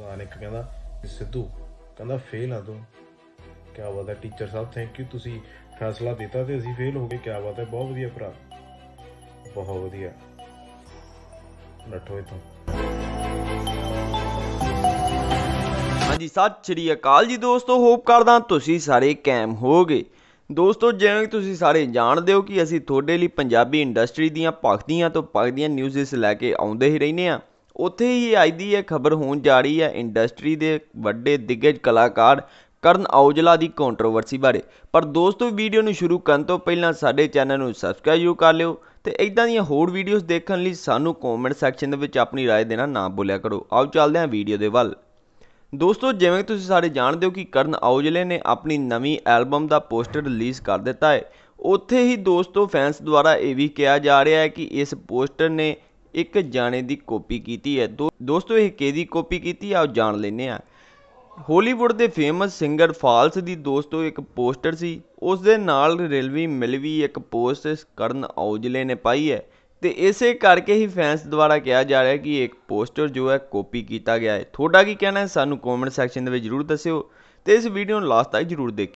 ਭਗਵਾਨ ਇੱਕ ਕਹਿੰਦਾ ਸਿੱਧੂ ਕਹਿੰਦਾ ਫੇਲ ਆ ਤੂੰ ਕੀ ਬਾਤ ਹੈ ਟੀਚਰ ਸਾਹਿਬ ਥੈਂਕ ਯੂ ਤੁਸੀਂ ਫੈਸਲਾ ਦਿੱਤਾ ਤੇ ਅਸੀਂ ਫੇਲ ਹੋ ਗਏ ਕੀ ਬਾਤ ਹੈ ਬਹੁਤ ਵਧੀਆ ਭਰਾ ਬਹੁਤ ਵਧੀਆ ਨੱਠੋ ਇਥੋਂ ਹਾਂਜੀ ਸਤਿ ਸ਼੍ਰੀ ਅਕਾਲ ਜੀ ਦੋਸਤੋ ਹੋਪ ਕਰਦਾ ਤੁਸੀਂ ਸਾਰੇ ਕੈਮ ਹੋਗੇ ਦੋਸਤੋ ਜਿਵੇਂ ਤੁਸੀਂ ਸਾਰੇ ਜਾਣਦੇ ਹੋ ਕਿ ਅਸੀਂ ਤੁਹਾਡੇ ਲਈ ਪੰਜਾਬੀ ਇੰਡਸਟਰੀ ਦੀਆਂ ਪਖਦੀਆਂ ਤੋਂ ਪਖਦੀਆਂ ਨਿਊਜ਼ ਇਸ ਲੈ ਕੇ ਆਉਂਦੇ ਹੀ ਰਹਿੰਦੇ ਆ ਉੱਥੇ ਹੀ ਆਈ ਦੀ ਇਹ ਖਬਰ ਹੋਣ ਜਾ ਰਹੀ ਹੈ ਇੰਡਸਟਰੀ ਦੇ ਵੱਡੇ ਦਿੱਗਜ ਕਲਾਕਾਰ ਕਰਨ ਔਜਲਾ ਦੀ ਕੰਟਰੋਵਰਸੀ ਬਾਰੇ ਪਰ ਦੋਸਤੋ ਵੀਡੀਓ ਨੂੰ ਸ਼ੁਰੂ ਕਰਨ ਤੋਂ ਪਹਿਲਾਂ ਸਾਡੇ ਚੈਨਲ ਨੂੰ ਸਬਸਕ੍ਰਾਈਬ ਕਰ ਲਿਓ ਤੇ ਇਦਾਂ ਦੀਆਂ ਹੋਰ ਵੀਡੀਓਜ਼ ਦੇਖਣ ਲਈ ਸਾਨੂੰ ਕਮੈਂਟ ਸੈਕਸ਼ਨ ਦੇ ਵਿੱਚ ਆਪਣੀ رائے ਦੇਣਾ ਨਾ ਭੁੱਲਿਆ ਕਰੋ ਆਓ ਚੱਲਦੇ ਹਾਂ ਵੀਡੀਓ ਦੇ ਵੱਲ ਦੋਸਤੋ ਜਿਵੇਂ ਤੁਸੀਂ ਸਾਰੇ ਜਾਣਦੇ ਹੋ ਕਿ ਕਰਨ ਔਜਲੇ ਨੇ ਆਪਣੀ ਨਵੀਂ ਐਲਬਮ ਦਾ ਪੋਸਟਰ ਰਿਲੀਜ਼ ਕਰ ਦਿੱਤਾ ਹੈ ਉੱਥੇ ਹੀ ਦੋਸਤੋ ਫੈਨਸ ਦੁਆਰਾ ਇਹ ਵੀ ਕਿਹਾ ਜਾ ਰਿਹਾ ਹੈ ਕਿ ਇਸ ਪੋਸਟਰ ਨੇ ਇੱਕ ਜਾਣੇ ਦੀ ਕਾਪੀ ਕੀਤੀ ਹੈ ਦੋਸਤੋ ਇਹ ਕਿਹਦੀ ਕਾਪੀ ਕੀਤੀ ਆਓ ਜਾਣ ਲੈਨੇ ਆ ਹਾਲੀਵੁੱਡ ਦੇ ਫੇਮਸ ਸਿੰਗਰ ਫਾਲਸ ਦੀ ਦੋਸਤੋ ਇੱਕ ਪੋਸਟਰ ਸੀ ਉਸ ਦੇ ਨਾਲ ਰੇਲਵੀ ਮਿਲਵੀ ਇੱਕ ਪੋਸਟ ਕਰਨ ਔਜਲੇ ਨੇ ਪਾਈ ਹੈ ਤੇ ਇਸੇ ਕਰਕੇ ਹੀ ਫੈਨਸ ਦੁਆਰਾ ਕਿਹਾ ਜਾ ਰਿਹਾ ਕਿ ਇੱਕ ਪੋਸਟਰ ਜੋ ਹੈ ਕਾਪੀ ਕੀਤਾ ਗਿਆ ਹੈ ਤੁਹਾਡਾ ਕੀ ਕਹਿਣਾ ਹੈ ਸਾਨੂੰ ਕਮੈਂਟ ਸੈਕਸ਼ਨ ਦੇ ਵਿੱਚ ਜਰੂਰ ਦੱਸਿਓ ਤੇ ਇਸ ਵੀਡੀਓ ਨੂੰ ਲਾਸਟ ਤੱਕ ਜਰੂਰ ਦੇਖਿਓ